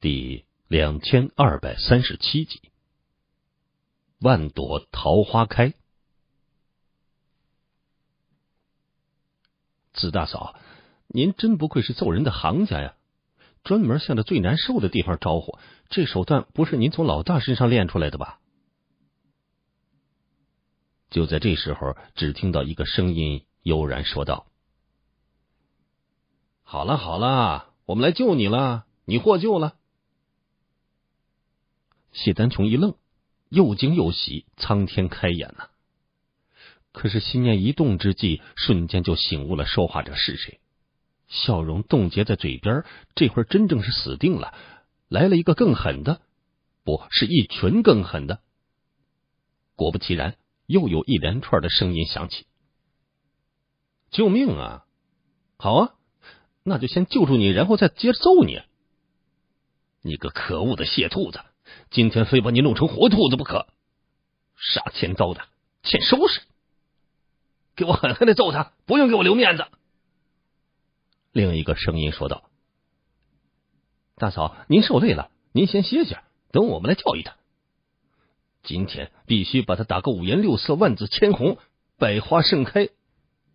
第两千二百三十七集，《万朵桃花开》。子大嫂，您真不愧是揍人的行家呀！专门向着最难受的地方招呼，这手段不是您从老大身上练出来的吧？就在这时候，只听到一个声音悠然说道：“好了好了，我们来救你了，你获救了。”谢丹琼一愣，又惊又喜，苍天开眼呐！可是心念一动之际，瞬间就醒悟了说话者是谁，笑容冻结在嘴边，这会儿真正是死定了。来了一个更狠的，不是一群更狠的。果不其然，又有一连串的声音响起：“救命啊！好啊，那就先救住你，然后再接着揍你！你个可恶的谢兔子！”今天非把你弄成活兔子不可！杀千刀的，欠收拾！给我狠狠的揍他，不用给我留面子。另一个声音说道：“大嫂，您受累了，您先歇歇，等我们来教育他。今天必须把他打个五颜六色、万紫千红、百花盛开、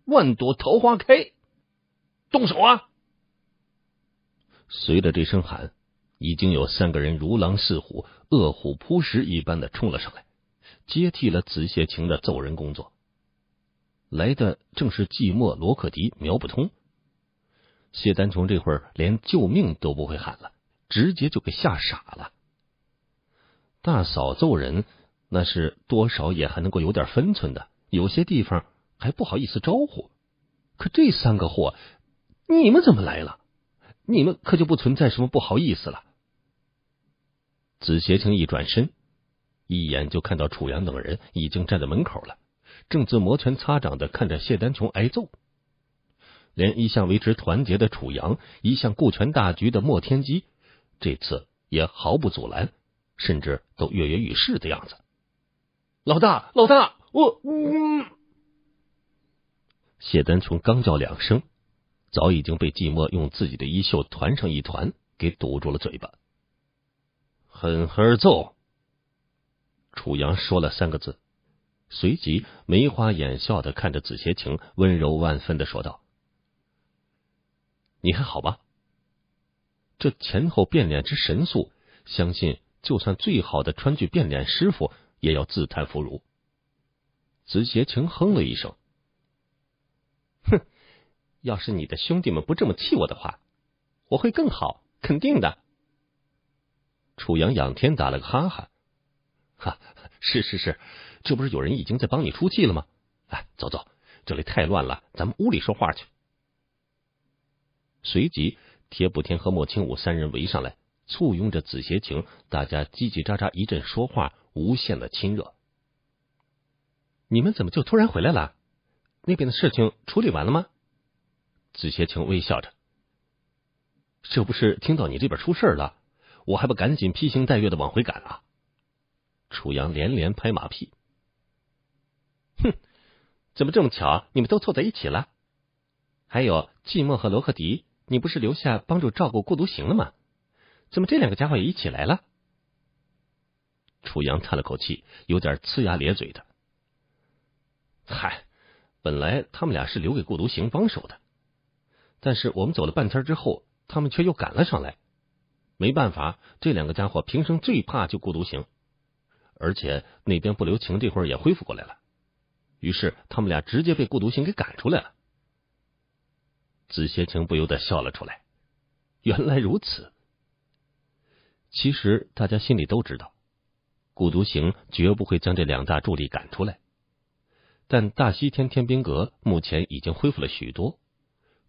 万朵桃花开。动手啊！”随着这声喊。已经有三个人如狼似虎、饿虎扑食一般的冲了上来，接替了紫谢晴的揍人工作。来的正是寂寞罗克迪、苗不通、谢丹琼。这会儿连救命都不会喊了，直接就给吓傻了。大嫂揍人那是多少也还能够有点分寸的，有些地方还不好意思招呼。可这三个货，你们怎么来了？你们可就不存在什么不好意思了。紫邪青一转身，一眼就看到楚阳等人已经站在门口了，正自摩拳擦掌的看着谢丹琼挨揍，连一向维持团结的楚阳，一向顾全大局的莫天机，这次也毫不阻拦，甚至都跃跃欲试的样子。老大，老大，我嗯。谢丹琼刚叫两声。早已经被寂寞用自己的衣袖团成一团，给堵住了嘴巴。狠狠揍！楚阳说了三个字，随即眉花眼笑的看着紫邪情，温柔万分的说道：“你还好吧？”这前后变脸之神速，相信就算最好的川剧变脸师傅，也要自叹弗如。紫邪情哼了一声。要是你的兄弟们不这么气我的话，我会更好，肯定的。楚阳仰天打了个哈哈，哈，是是是，这不是有人已经在帮你出气了吗？哎，走走，这里太乱了，咱们屋里说话去。随即，铁补天和莫青武三人围上来，簇拥着紫邪情，大家叽叽喳喳一阵说话，无限的亲热。你们怎么就突然回来了？那边的事情处理完了吗？紫邪晴微笑着：“这不是听到你这边出事了，我还不赶紧披星戴月的往回赶啊？”楚阳连连拍马屁：“哼，怎么这么巧，你们都凑在一起了？还有季寞和罗克迪，你不是留下帮助照顾孤独行了吗？怎么这两个家伙也一起来了？”楚阳叹了口气，有点呲牙咧嘴的：“嗨，本来他们俩是留给孤独行帮手的。”但是我们走了半天之后，他们却又赶了上来。没办法，这两个家伙平生最怕就孤独行，而且那边不留情，这会儿也恢复过来了。于是他们俩直接被孤独行给赶出来了。紫邪情不由得笑了出来，原来如此。其实大家心里都知道，孤独行绝不会将这两大助力赶出来。但大西天天兵阁目前已经恢复了许多。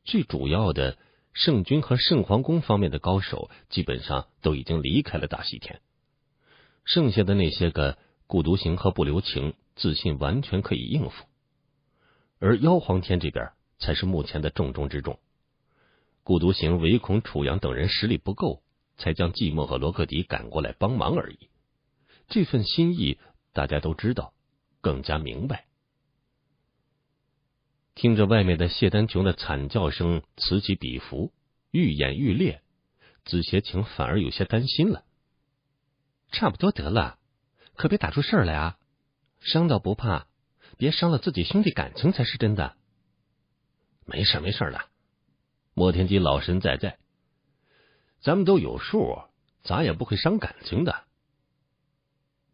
最主要的圣君和圣皇宫方面的高手，基本上都已经离开了大西天，剩下的那些个孤独行和不留情，自信完全可以应付。而妖皇天这边才是目前的重中之重。孤独行唯恐楚阳等人实力不够，才将寂寞和罗克迪赶过来帮忙而已。这份心意，大家都知道，更加明白。听着外面的谢丹琼的惨叫声此起彼伏，愈演愈烈，紫邪情反而有些担心了。差不多得了，可别打出事儿来啊！伤倒不怕，别伤了自己兄弟感情才是真的。没事没事的，莫天机老神在在，咱们都有数，咱也不会伤感情的。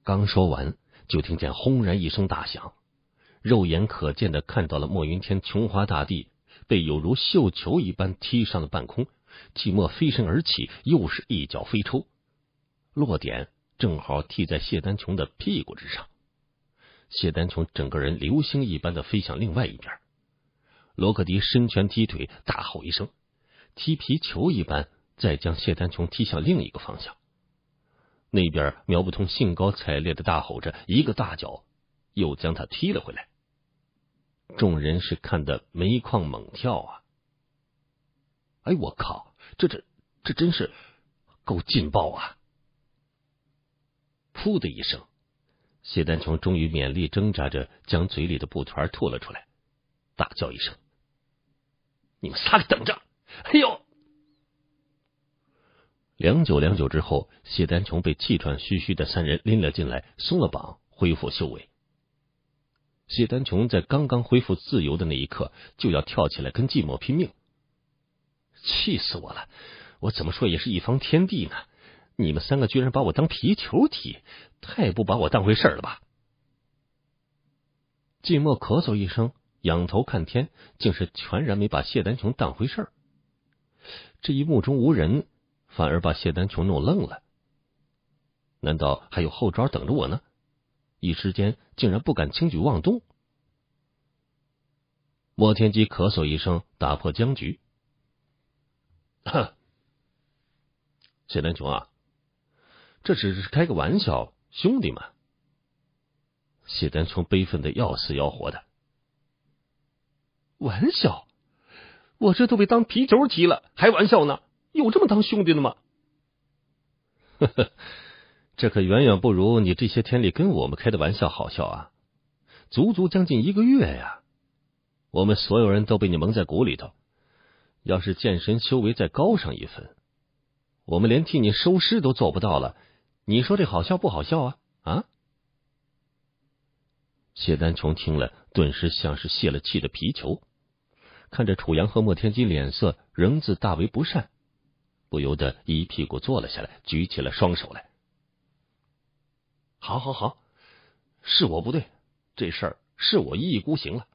刚说完，就听见轰然一声大响。肉眼可见的看到了莫云天琼华大地被有如绣球一般踢上了半空，寂寞飞身而起，又是一脚飞抽，落点正好踢在谢丹琼的屁股之上。谢丹琼整个人流星一般的飞向另外一边。罗克迪身拳踢腿，大吼一声，踢皮球一般再将谢丹琼踢向另一个方向。那边苗不通兴高采烈的大吼着，一个大脚又将他踢了回来。众人是看得眉眶猛跳啊！哎，我靠，这这这真是够劲爆啊！噗的一声，谢丹琼终于勉力挣扎着将嘴里的布团吐了出来，大叫一声：“你们三个等着！”哎呦！良久良久之后，谢丹琼被气喘吁吁的三人拎了进来，松了绑，恢复修为。谢丹琼在刚刚恢复自由的那一刻，就要跳起来跟寂寞拼命。气死我了！我怎么说也是一方天地呢？你们三个居然把我当皮球踢，太不把我当回事了吧？寂寞咳嗽一声，仰头看天，竟是全然没把谢丹琼当回事。这一目中无人，反而把谢丹琼弄愣了。难道还有后招等着我呢？一时间竟然不敢轻举妄动。莫天机咳嗽一声，打破僵局。哼！谢丹琼啊，这只是开个玩笑，兄弟们。谢丹琼悲愤的要死要活的。玩笑？我这都被当皮球踢了，还玩笑呢？有这么当兄弟的吗？呵呵。这可远远不如你这些天里跟我们开的玩笑好笑啊！足足将近一个月呀，我们所有人都被你蒙在鼓里头。要是剑神修为再高上一分，我们连替你收尸都做不到了。你说这好笑不好笑啊？啊！谢丹琼听了，顿时像是泄了气的皮球，看着楚阳和莫天机脸色仍自大为不善，不由得一屁股坐了下来，举起了双手来。好好好，是我不对，这事儿是我一意孤行了。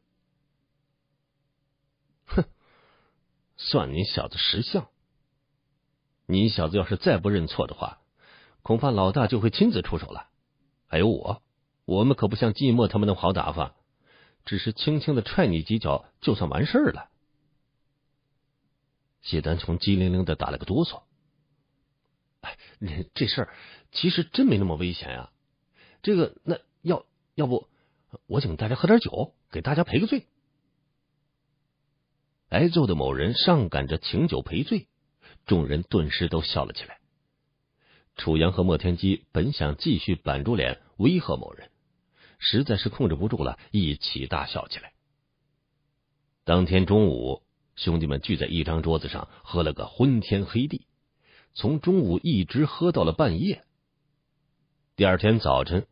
哼，算你小子识相。你小子要是再不认错的话，恐怕老大就会亲自出手了。还有我，我们可不像寂寞他们那么好打发，只是轻轻的踹你几脚就算完事儿了。谢丹琼机灵灵的打了个哆嗦。哎，这事儿其实真没那么危险啊。这个那要要不我请大家喝点酒，给大家赔个罪。挨揍的某人上赶着请酒赔罪，众人顿时都笑了起来。楚阳和莫天基本想继续板住脸威吓某人，实在是控制不住了，一起大笑起来。当天中午，兄弟们聚在一张桌子上，喝了个昏天黑地，从中午一直喝到了半夜。第二天早晨，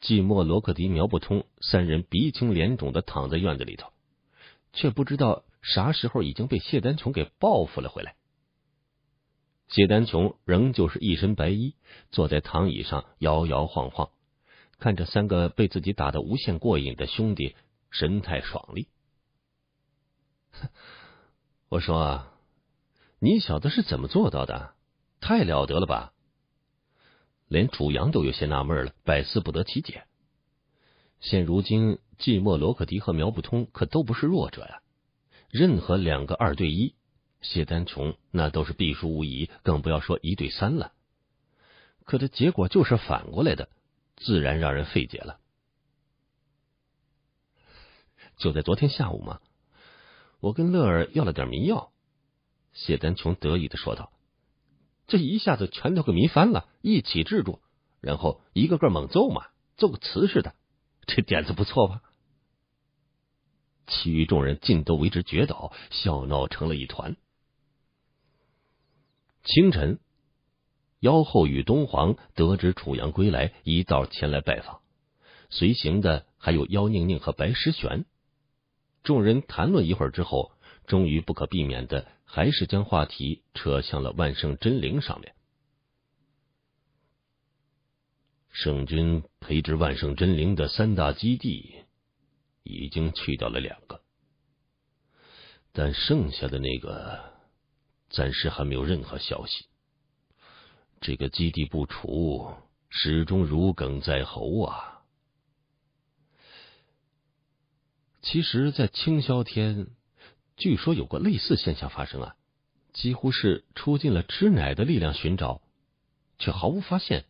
季莫罗克迪苗不通三人鼻青脸肿的躺在院子里头，却不知道啥时候已经被谢丹琼给报复了回来。谢丹琼仍旧是一身白衣，坐在躺椅上摇摇晃晃，看着三个被自己打的无限过瘾的兄弟，神态爽利。我说：“你小子是怎么做到的？太了得了吧！”连楚阳都有些纳闷了，百思不得其解。现如今，季莫罗克迪和苗不通可都不是弱者呀。任何两个二对一，谢丹琼那都是必输无疑，更不要说一对三了。可这结果就是反过来的，自然让人费解了。就在昨天下午嘛，我跟乐儿要了点迷药，谢丹琼得意的说道。这一下子全都给迷翻了，一起制住，然后一个个猛揍嘛，揍个瓷似的，这点子不错吧？其余众人尽都为之绝倒，笑闹成了一团。清晨，妖后与东皇得知楚阳归来，一道前来拜访，随行的还有妖宁宁和白诗璇。众人谈论一会儿之后，终于不可避免的。还是将话题扯向了万圣真灵上面。圣君培植万圣真灵的三大基地，已经去掉了两个，但剩下的那个暂时还没有任何消息。这个基地不除，始终如鲠在喉啊！其实，在青霄天。据说有过类似现象发生，啊，几乎是出尽了吃奶的力量寻找，却毫无发现。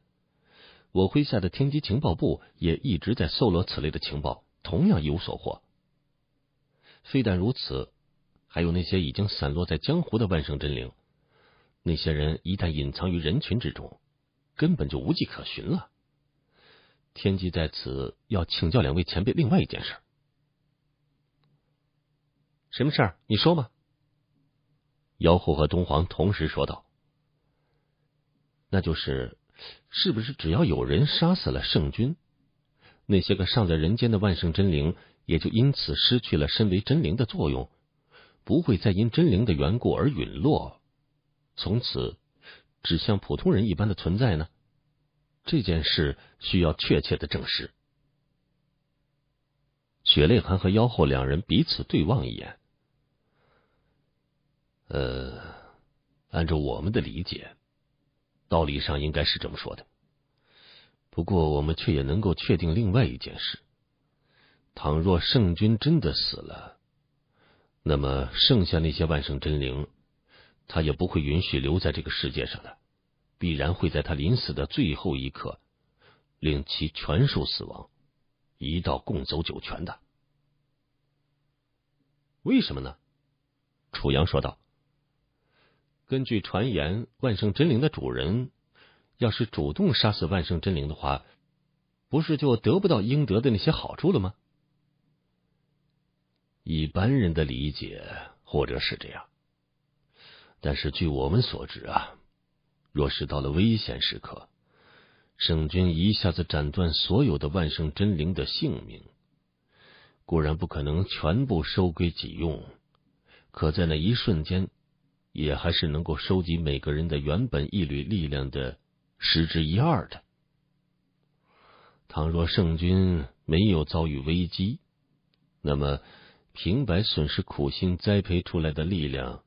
我麾下的天机情报部也一直在搜罗此类的情报，同样一无所获。非但如此，还有那些已经散落在江湖的万圣真灵，那些人一旦隐藏于人群之中，根本就无迹可寻了。天机在此要请教两位前辈另外一件事。什么事儿？你说吧。妖后和东皇同时说道：“那就是，是不是只要有人杀死了圣君，那些个尚在人间的万圣真灵也就因此失去了身为真灵的作用，不会再因真灵的缘故而陨落，从此只像普通人一般的存在呢？这件事需要确切的证实。”雪泪寒和妖后两人彼此对望一眼。呃，按照我们的理解，道理上应该是这么说的。不过，我们却也能够确定另外一件事：倘若圣君真的死了，那么剩下那些万圣真灵，他也不会允许留在这个世界上的，必然会在他临死的最后一刻，令其全数死亡，一道共走九泉的。为什么呢？楚阳说道。根据传言，万圣真灵的主人要是主动杀死万圣真灵的话，不是就得不到应得的那些好处了吗？一般人的理解或者是这样，但是据我们所知啊，若是到了危险时刻，圣君一下子斩断所有的万圣真灵的性命，固然不可能全部收归己用，可在那一瞬间。也还是能够收集每个人的原本一缕力量的十之一二的。倘若圣君没有遭遇危机，那么平白损失苦心栽培出来的力量，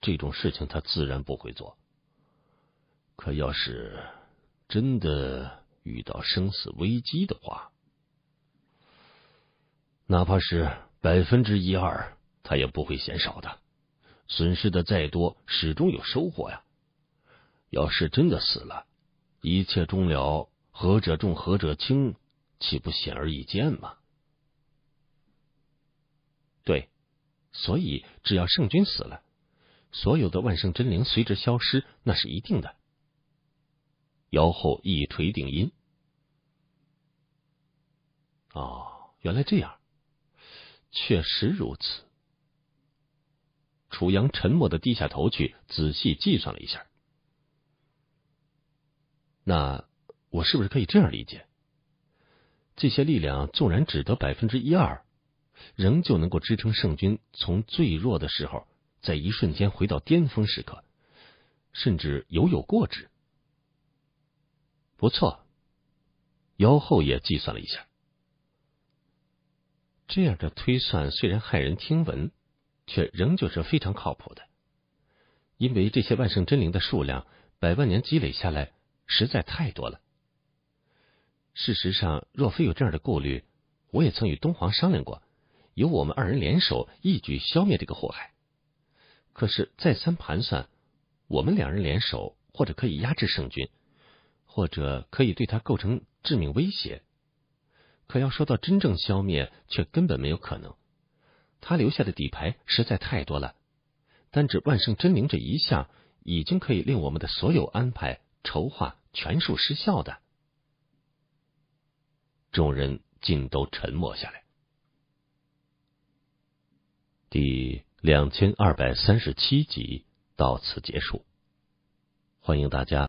这种事情他自然不会做。可要是真的遇到生死危机的话，哪怕是百分之一二，他也不会嫌少的。损失的再多，始终有收获呀。要是真的死了，一切终了，何者重，何者轻，岂不显而易见吗？对，所以只要圣君死了，所有的万圣真灵随之消失，那是一定的。妖后一锤定音。哦，原来这样，确实如此。楚阳沉默的低下头去，仔细计算了一下。那我是不是可以这样理解？这些力量纵然只得百分之一二，仍旧能够支撑圣君从最弱的时候，在一瞬间回到巅峰时刻，甚至犹有过之。不错，妖后也计算了一下。这样的推算虽然骇人听闻。却仍旧是非常靠谱的，因为这些万圣真灵的数量，百万年积累下来实在太多了。事实上，若非有这样的顾虑，我也曾与东皇商量过，由我们二人联手一举消灭这个祸害。可是再三盘算，我们两人联手，或者可以压制圣君，或者可以对他构成致命威胁。可要说到真正消灭，却根本没有可能。他留下的底牌实在太多了，单指万圣真灵这一项，已经可以令我们的所有安排、筹划全数失效的。众人尽都沉默下来。第两千二百三十七集到此结束，欢迎大家。